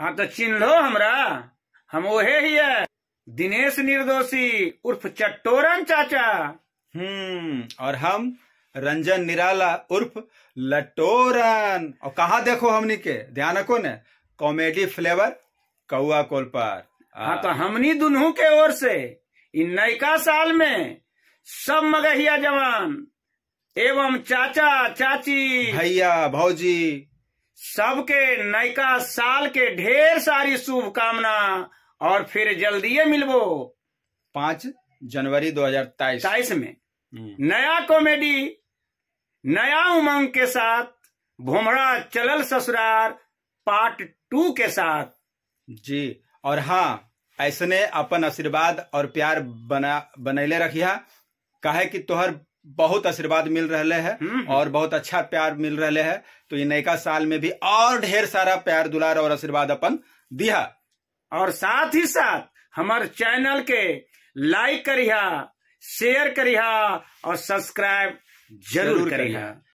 हाँ तो चिन्ह लो हमरा हम ओहे ही है दिनेश निर्दोषी उर्फ चट्टोरन चाचा हम्म और हम रंजन निराला उर्फ लटोरन और कहा देखो हमनी के ध्यान रखो ने कॉमेडी फ्लेवर कौआ कोल पर हाँ तो हमनी दुनू के ओर से इन नयका साल में सब मगहिया जवान एवं चाचा चाची भैया भौजी सबके नयका साल के ढेर सारी शुभकामना और फिर जल्दी मिलबो पांच जनवरी दो हजार तेईस में हम्म। नया कॉमेडी नया उमंग के साथ भूमरा चलल ससुराल पार्ट टू के साथ जी और हाँ ऐसने अपन आशीर्वाद और प्यार बना बनैले रखिया कहे कि तोहर बहुत आशीर्वाद मिल रहा है हम्म, हम्म। और बहुत अच्छा प्यार मिल रहा है तो ये नयका साल में भी और ढेर सारा प्यार दुलार और आशीर्वाद अपन दिया और साथ ही साथ हमारे चैनल के लाइक करिया शेयर करिया और सब्सक्राइब जरूर, जरूर करिया